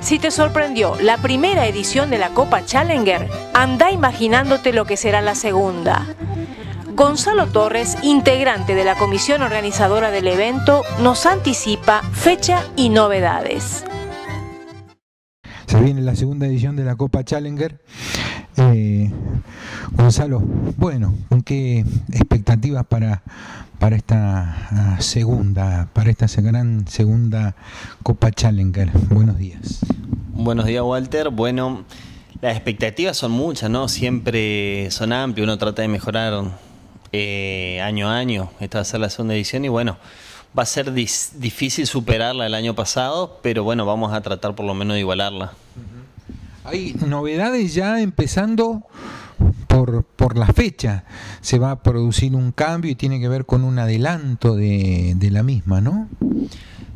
Si te sorprendió la primera edición de la Copa Challenger, anda imaginándote lo que será la segunda. Gonzalo Torres, integrante de la comisión organizadora del evento, nos anticipa fecha y novedades. Se viene la segunda edición de la Copa Challenger. Eh, Gonzalo, bueno, ¿con qué expectativas para, para esta ah, segunda, para esta gran segunda Copa Challenger? Buenos días. Buenos días, Walter. Bueno, las expectativas son muchas, ¿no? Siempre son amplias, uno trata de mejorar eh, año a año. Esta va a ser la segunda edición y bueno, va a ser difícil superarla el año pasado, pero bueno, vamos a tratar por lo menos de igualarla. Hay novedades ya empezando por, por, la fecha. Se va a producir un cambio y tiene que ver con un adelanto de, la misma, ¿no?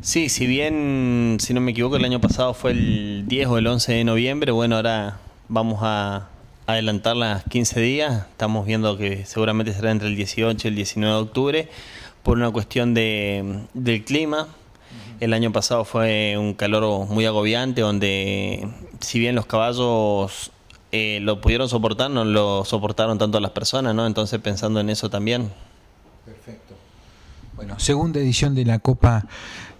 Sí, si bien, si no me equivoco, el año pasado fue el 10 o el 11 de noviembre, bueno, ahora vamos a adelantar las 15 días. Estamos viendo que seguramente será entre el 18 y el 19 de octubre por una cuestión de, del clima. El año pasado fue un calor muy agobiante donde si bien los caballos eh, lo pudieron soportar, no lo soportaron tanto las personas, ¿no? Entonces pensando en eso también. Perfecto. Bueno, segunda edición de la Copa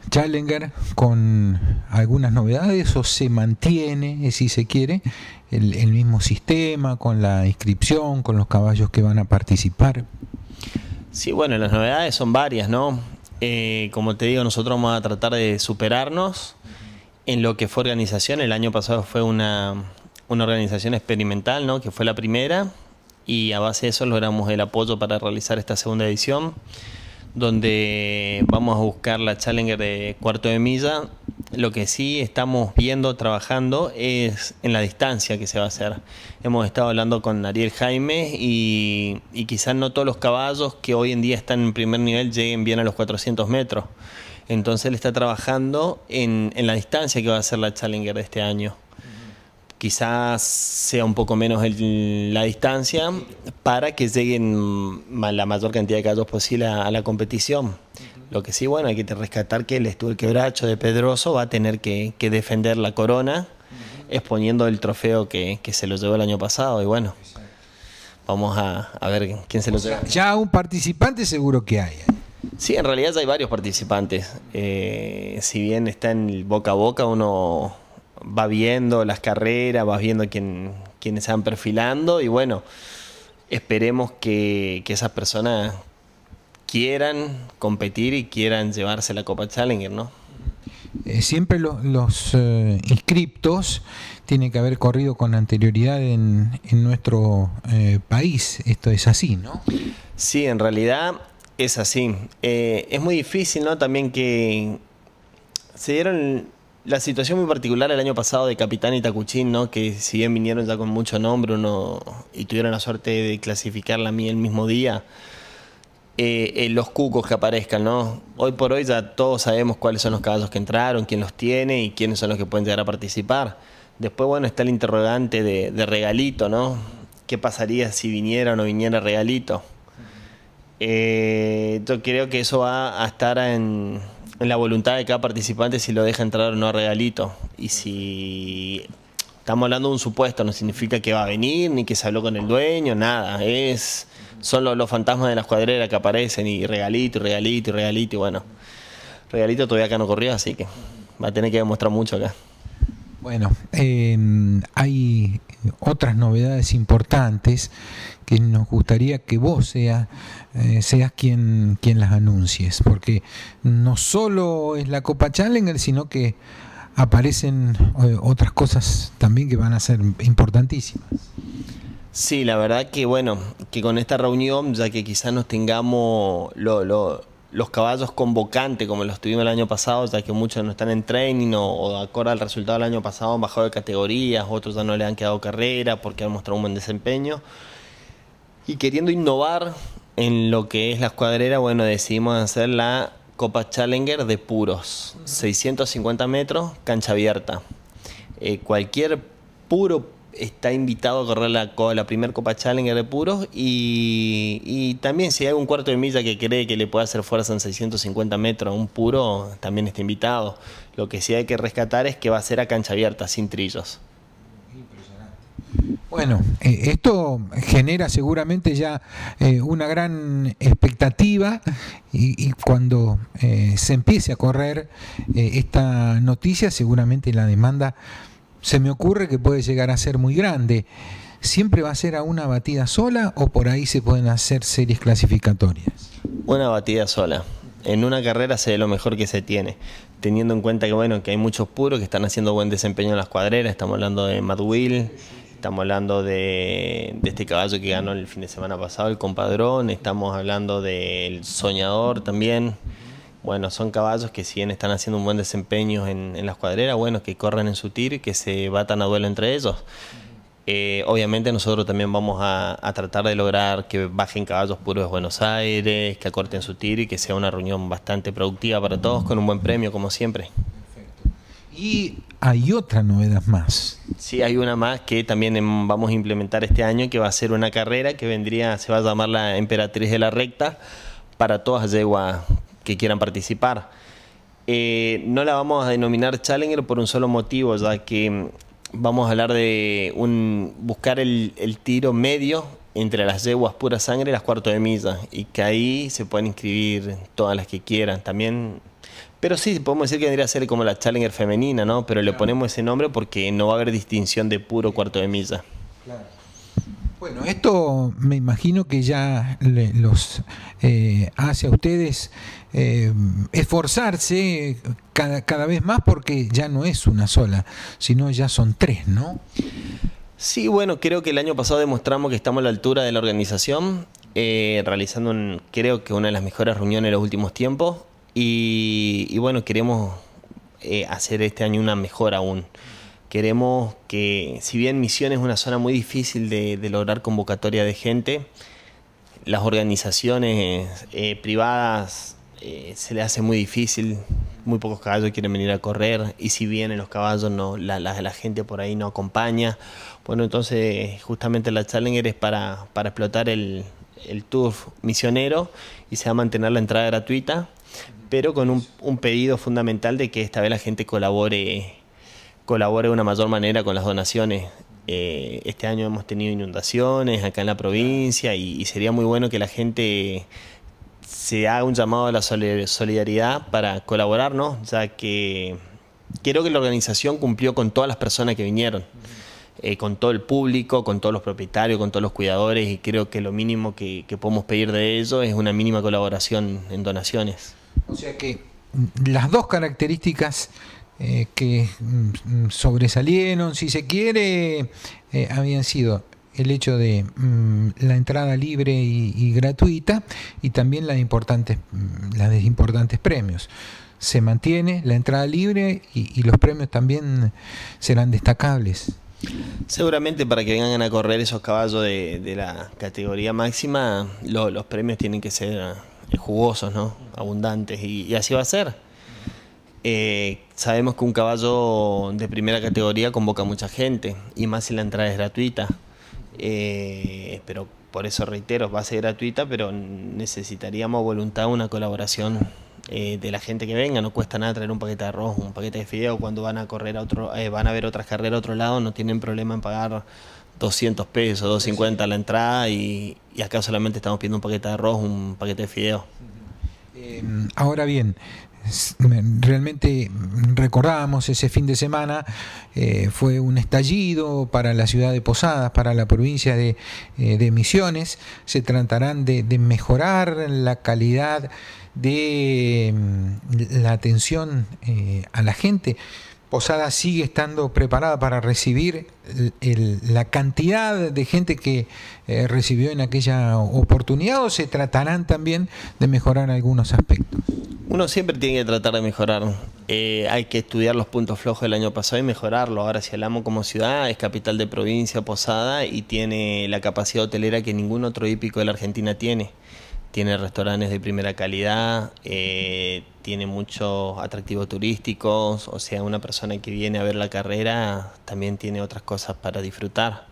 Challenger con algunas novedades o se mantiene, eh, si se quiere, el, mismo sistema con la inscripción, con los caballos que van a participar. Sí, bueno, las novedades son varias, ¿no? Eh, como te digo, nosotros vamos a tratar de superarnos en lo que fue organización, el año pasado fue una, organización experimental, ¿no? que fue la primera, y a base de eso logramos el apoyo para realizar esta segunda edición, donde vamos a buscar la Challenger de cuarto de milla. Lo que sí estamos viendo, trabajando, es en la distancia que se va a hacer. Hemos estado hablando con Ariel Jaime y quizás no todos los caballos que hoy en día están en primer nivel lleguen bien a los 400 metros. Entonces él está trabajando en, la distancia que va a ser la Challenger de este año. Quizás sea un poco menos la distancia para que lleguen la mayor cantidad de casos posible a, la competición. Lo que sí, bueno, hay que rescatar que el el Quebracho de Pedroso va a tener que, defender la corona exponiendo el trofeo que, se lo llevó el año pasado. Y bueno, vamos a, a ver quién se lo lleva. Ya un participante seguro que hay. ¿eh? Sí, en realidad hay varios participantes. Eh, si bien está en boca a boca, uno va viendo las carreras, va viendo quién, quiénes se van perfilando y bueno, esperemos que, esas personas quieran competir y quieran llevarse la Copa Challenger, ¿no? Eh, siempre los eh, inscriptos tienen que haber corrido con anterioridad en, en nuestro país. Esto es así, ¿no? Sí, en realidad es así. Eh, es muy difícil, ¿no? También que se dieron la situación muy particular el año pasado de Capitán y ¿no? Que si bien vinieron ya con mucho nombre uno, y tuvieron la suerte de clasificarla a mí el mismo día, eh, eh, los cucos que aparezcan, ¿no? Hoy por hoy ya todos sabemos cuáles son los caballos que entraron, quién los tiene y quiénes son los que pueden llegar a participar. Después, bueno, está el interrogante de, de regalito, ¿no? ¿Qué pasaría si viniera o no viniera regalito? Eh, yo creo que eso va a estar en, la voluntad de cada participante si lo deja entrar o no a regalito. Y si estamos hablando de un supuesto, no significa que va a venir, ni que se habló con el dueño, nada. Es, son los, fantasmas de la escuadrera que aparecen y regalito, y regalito, y regalito. Y bueno, regalito todavía acá no corrió, así que va a tener que demostrar mucho acá. Bueno, em, hay otras novedades importantes que nos gustaría que vos sea, eh, seas quien, quien las anuncies, porque no solo es la Copa Challenger, sino que aparecen eh, otras cosas también que van a ser importantísimas. Sí, la verdad que bueno, que con esta reunión, ya que quizás nos tengamos lo, lo los caballos convocantes como los tuvimos el año pasado, ya que muchos no están en training o, de acuerdo al resultado del año pasado han bajado de categorías, otros ya no le han quedado carrera porque han mostrado un buen desempeño. Y queriendo innovar en lo que es la escuadrera, bueno, decidimos hacer la Copa Challenger de puros, 650 metros, cancha abierta. Eh, cualquier puro está invitado a correr la, primera Copa Challenger de puros y, y, también si hay un cuarto de milla que cree que le puede hacer fuerza en 650 metros a un puro, también está invitado. Lo que sí hay que rescatar es que va a ser a cancha abierta, sin trillos. Bueno, eh, esto genera seguramente ya eh, una gran expectativa y, cuando eh, se empiece a correr esta noticia, seguramente la demanda se me ocurre que puede llegar a ser muy grande. ¿Siempre va a ser a una batida sola o por ahí se pueden hacer series clasificatorias? Una batida sola. En una carrera se ve lo mejor que se tiene, teniendo en cuenta que bueno que hay muchos puros que están haciendo buen desempeño en las cuadreras, estamos hablando de Matt Will, estamos hablando de, de, este caballo que ganó el fin de semana pasado, el compadrón, estamos hablando del soñador también, bueno, son caballos que si están haciendo un buen desempeño en, en las cuadreras, bueno, que corren en su tir, que se batan a duelo entre ellos. Eh, obviamente nosotros también vamos a, tratar de lograr que bajen caballos puros de Buenos Aires, que acorten su tir y que sea una reunión bastante productiva para todos con un buen premio como siempre. Perfecto. Y hay otra novedad más. Sí, hay una más que también em, vamos a implementar este año que va a ser una carrera que vendría, se va a llamar la Emperatriz de la Recta para todas yeguas que quieran participar. Eh, no la vamos a denominar Challenger por un solo motivo, ya que mm, vamos a hablar de un, buscar el, tiro medio entre las yeguas pura sangre y las cuartos de milla, y que ahí se pueden inscribir todas las que quieran. También pero sí, podemos decir que vendría a ser como la Challenger femenina, ¿no? Pero le ponemos ese nombre porque no va a haber distinción de puro cuarto de milla. Claro. Bueno, esto me imagino que ya los eh, hace a ustedes eh, esforzarse cada, vez más porque ya no es una sola, sino ya son tres, ¿no? Sí, bueno, creo que el año pasado demostramos que estamos a la altura de la organización, eh, realizando creo que una de las mejores reuniones de los últimos tiempos y, bueno, queremos hacer este año una mejor aún. Queremos que, si bien Misión es una zona muy difícil de, lograr convocatoria de gente, las organizaciones eh, privadas eh, se le hace muy difícil, muy pocos caballos quieren venir a correr y si bien en los caballos no, la, la gente por ahí no acompaña. Bueno, entonces justamente la Challenger es para, explotar el, tour misionero y se va a mantener la entrada gratuita, pero con un, un pedido fundamental de que esta vez la gente colabore colabore de una mayor manera con las donaciones. Eh, este año hemos tenido inundaciones acá en la provincia y, sería muy bueno que la gente se haga un llamado a la solidaridad para colaborarnos, ya que creo que la organización cumplió con todas las personas que vinieron, eh, con todo el público, con todos los propietarios, con todos los cuidadores y creo que lo mínimo que, que podemos pedir de ellos es una mínima colaboración en donaciones. O sea que las dos características eh, que mm, mm, sobresalieron, si se quiere, eh, habían sido el hecho de mm, la entrada libre y, gratuita y también las importantes, las importantes premios. Se mantiene la entrada libre y, los premios también serán destacables. Seguramente para que vengan a correr esos caballos de, la categoría máxima, los premios tienen que ser eh, jugosos, ¿no? Abundantes y así va a ser. Eh, sabemos que un caballo de primera categoría convoca a mucha gente, y más si la entrada es gratuita. Eh, pero por eso reitero, va a ser gratuita, pero necesitaríamos voluntad, una colaboración eh, de la gente que venga. No cuesta nada traer un paquete de arroz, un paquete de fideo. Cuando van a correr a otro, van a ver otras carreras a otro lado, no tienen problema en pagar 200 pesos, 250 la entrada y, acá solamente estamos pidiendo un paquete de arroz, un paquete de fideo. Em, ahora bien, realmente recordábamos ese fin de semana, eh, fue un estallido para la ciudad de Posadas, para la provincia de, eh, Misiones. Se tratarán de, mejorar la calidad de mm, la atención eh, a la gente. Posada sigue estando preparada para recibir la cantidad de gente que recibió en aquella oportunidad o se tratarán también de mejorar algunos aspectos. Uno siempre tiene que tratar de mejorar. Eh, hay que estudiar los puntos flojos del año pasado y mejorarlo. Ahora, si amo como ciudad, es capital de provincia, posada y tiene la capacidad hotelera que ningún otro hípico de la Argentina tiene. Tiene restaurantes de primera calidad, eh, tiene muchos atractivos turísticos. O sea, una persona que viene a ver la carrera también tiene otras cosas para disfrutar.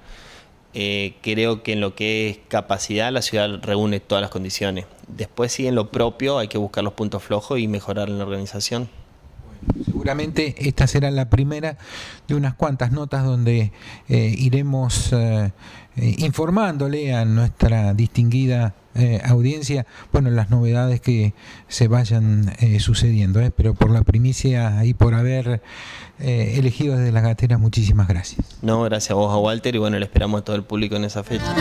Eh, creo que en lo que es capacidad la ciudad reúne todas las condiciones. Después sí, en lo propio hay que buscar los puntos flojos y mejorar la organización seguramente esta será la primera de unas cuantas notas donde eh, iremos eh, eh, informándole a nuestra distinguida audiencia, bueno, las novedades que se vayan sucediendo, pero por la primicia y por haber elegido desde la gatera, muchísimas gracias. No, gracias a vos, a Walter, y bueno, le esperamos a todo el público en esa fecha.